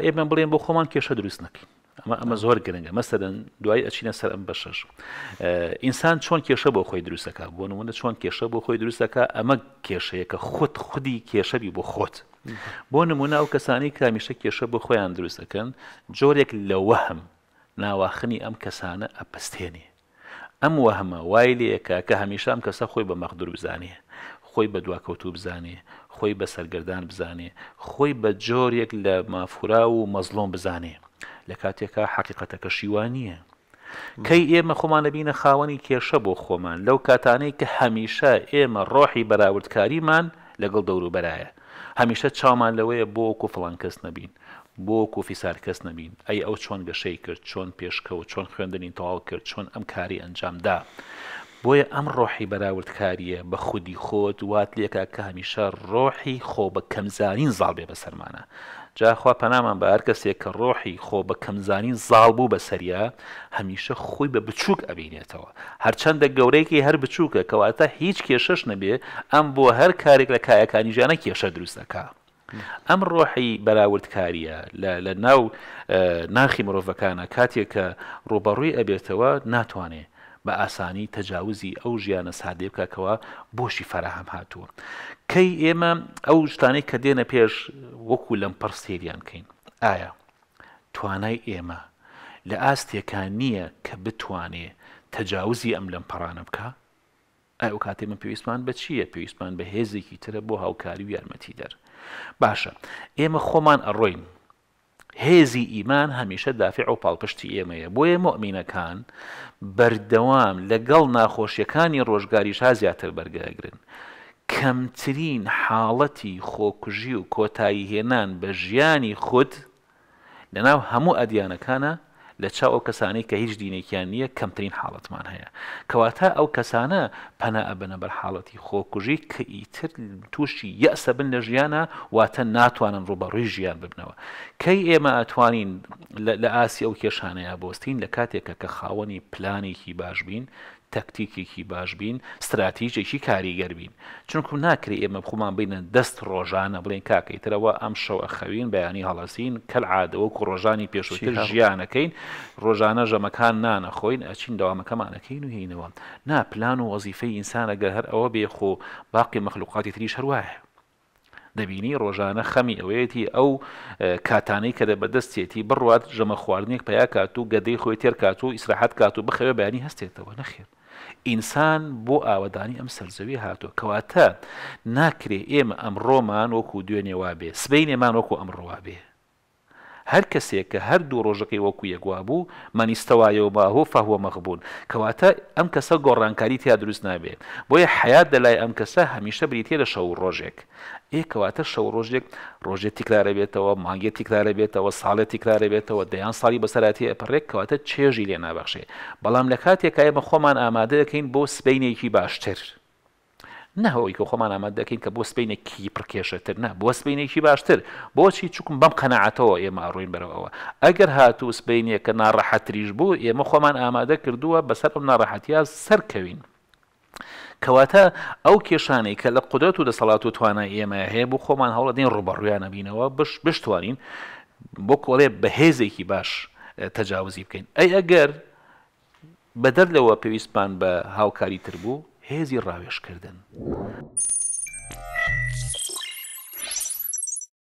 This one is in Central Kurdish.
ئێمە بڵێن بۆ خۆمان کێشە دروست نەکەین ئەمە ئەمە زۆر گرنگە مەسەدەن دوای ئەچینە سەر ئەم بەشش ئینسان چۆن کێشە بۆ خۆی دروستەکە بۆ نمونە چۆن کێشە بۆ خۆی دروستەکە ئەمە کێشەیەکە خۆت خودی کێشەبی بۆ خۆت بۆ نمونە ئەو کەسانی کامیشە کێشە بۆ خۆیان دروستەکەن جۆرێک لە وەهم ناواخنی ئەم کەسانە ئەپستێنێ ئەم وەهمە وای لەکە کە هەمیشە ئەم کەسە خۆی بە مەخدور بزانێ خۆی بە دواکەوتو بزانێ خۆی بە سەرگردان بزانێ خۆی بە جۆرێک لە مافورا و مەزلۆم بزانێ لە کاتێکا حقیقەتەکە شیوانییە کەی ئێمە خۆمان لەبینە خاوەنی کێشە بۆ خۆمان لەو کاتانەی کە هەمیشە ئێمە ڕۆحی بەراوردکاریمان لەگەڵ دەوروبەرایە هەمیشە چامان لەوەیە بۆ وەکو فڵان کەس نەبین بۆ کۆفیسار کەس نەبین ئەی ئەو چۆن گەشەی کرد چۆن پێشکەوت چۆن خوێندنی تەواو کرد چۆن ئەم کاری ئەنجامدا بۆیە ئەم ڕۆحی بەراوردکاریە بە خودی خۆت وات لێکا کە هەمیشە ڕۆحی خۆ بە کەمزانین زاڵ بێ بەسەرمانە جاخوا پەنامان بە هەر کەسێک کە ڕۆحی خۆ بە کەمزانین زاڵ بوو بەسەریە هەمیشە خۆی بە بچووک ئەبینێتەوە هەرچەندە گەورەیەکی هەر بچووکە کەواتە هیچ کێشەش نەبێ ئەم بۆ هەر کارێک لە کایەکانی ژیانە کێشە دروستەکە. ئەم ڕۆحی بەراوردکاریە لە ناو ناخی مرۆڤەکانە کاتێک کە ڕۆبەڕووی ئەبێتەوە ناتوانێت بە ئاسانی تەجاوزی ئەو ژیانە سادێ بکەکەوە بۆشی فەراهەم هاتووە کەی ئێمە ئەو شتانەی کە دێنە پێش وەکو لەم پەرسێریان بکەین ئایا توانای ئێمە لە ئاستێکان نییە کە بتوانێ تەجاوزی ئەم لەم پەڕانە بکە ئەو کاتێمە پێویستمان بە چییە پێویستمان بە هێزێکی ترە بۆ هاوکاری و یارمەتی دەر باشە ئێمە خۆمان ئەڕۆین هێزی ئیمان هەمیشە دافع و پاڵپشتی ئێمەیە بۆیە مؤمینەکان بەردەوام لەگەڵ ناخۆشیەکانی ڕۆژگاریشا زیاتر بەرگەگرن. کەمترین حاڵەتی خۆکوژی و کۆتایی هێنان بە ژیانی خود لەناو هەموو ئەدیانەکانە لە چاو ئەو کەسانەی کە هیچ دینێکیان نییە کەمترین حاڵەتمان هەیە کەواتە ئەو کەسانە پەنا ئەبەنە بەر حاڵەتی خۆکوژی کە ئیتر تووشی یەسە بن لە ژیانە واتە ناتوانن ڕوبەڕووی ژیان ببنەوە کەی ئێمە ئەتوانین لە ئاسی ئەو کێشانەیە بستین لە کاتێکە کە خاوەنی پلانێکی باش بین تەکتیکێکی باش بین استراتیژێکی کاریگەر بین چونکو ناکری ئێمە بخۆمان بینە دەست ڕۆژانە بڵێن کاکەیترەوە ئەم شەو ئەخەوین بەیانی هەڵەسین کەلعادەوە و ڕۆژانی پێشوتر ژیانەکەین ڕۆژانە ژەمەکان نانەخۆین ئەچین داوامەکەمانەکەین و هینەوە نا پلان و وەزیفەی ئینسانەگە هەر ئەوە بێخۆ باقی مەخلوقاتی تری شەرواایە دەبینی ڕۆژانە خەمی ئەوەیەتی ئەو کاتانەی کە دە بەدەستێتی بڕوات ژەمە خواردنێک پیاکات و گەدەی خۆی تێر کات و ئیسراحات کات و بخەوێ بەیانی هەستێتەوە نەخێت ئینسان بۆ ئاوادانی ئەم سەرزەوی هاتووە کەواتە ناکرێ ئێمە ئەمڕۆمان وەکو دوێنێ وابێ سبەی نێمان وەکو ئەمڕۆوا بێ هەر کەسێک کە هەردوو ڕۆژەکەی وەکو یەکوا بوو مەنیستەوایەوە باهۆ فەهوە مەخبوون کەواتە ئەم کەسە گۆڕانکاری تیا دروست نابێت بۆیە حیات دەلای ئەم کەسە هەمیشە بریتێ لە شەو ڕۆژێک ئێکەواتە شەو ڕۆژێک ڕۆژێت تیکرارە بێتەوە مانگێ تیکرارە بێتەوە ساڵێت تیکرارە بێتەوە دەیان ساڵی بەسەراتی ئەپڕێک کەواتە چێژی لێ نابەخشێ بەڵام لە کاتێکایە بە خۆمان ئامادەەکەین بۆ سبینێکی باشتر. نەهەوەی کە خۆمان ئاماد دەکەین کە بۆ سبینێکی پرکێشتر نه بۆ سبینێکی باشتر بۆچی چکم بەم قەنەعاتەوە ئێمە ڕووین بەرەوەەوە ئەگەر هاتوو سبینێک کە ناڕەحەتریش بوو ئێمە خۆمان ئامادە کردووە بەسەر ئەم ناڕەحەتیا سەرکەوین. کەواتە ئەو کێشانەی کە لە قدرەت و دەسەڵات و توانای ئێمە هەیە بۆ خۆمان هەوڵە دێن ڕوبەڕویانە بینەوە بش بشتوانین بۆ کۆڵێ بەهێزێکی باش تەجاوزی بکەین ئەی ئەگەر بە دەر لەوە پێویستمان بە هاوکاری تر بوو هێزی ڕاوێشکردن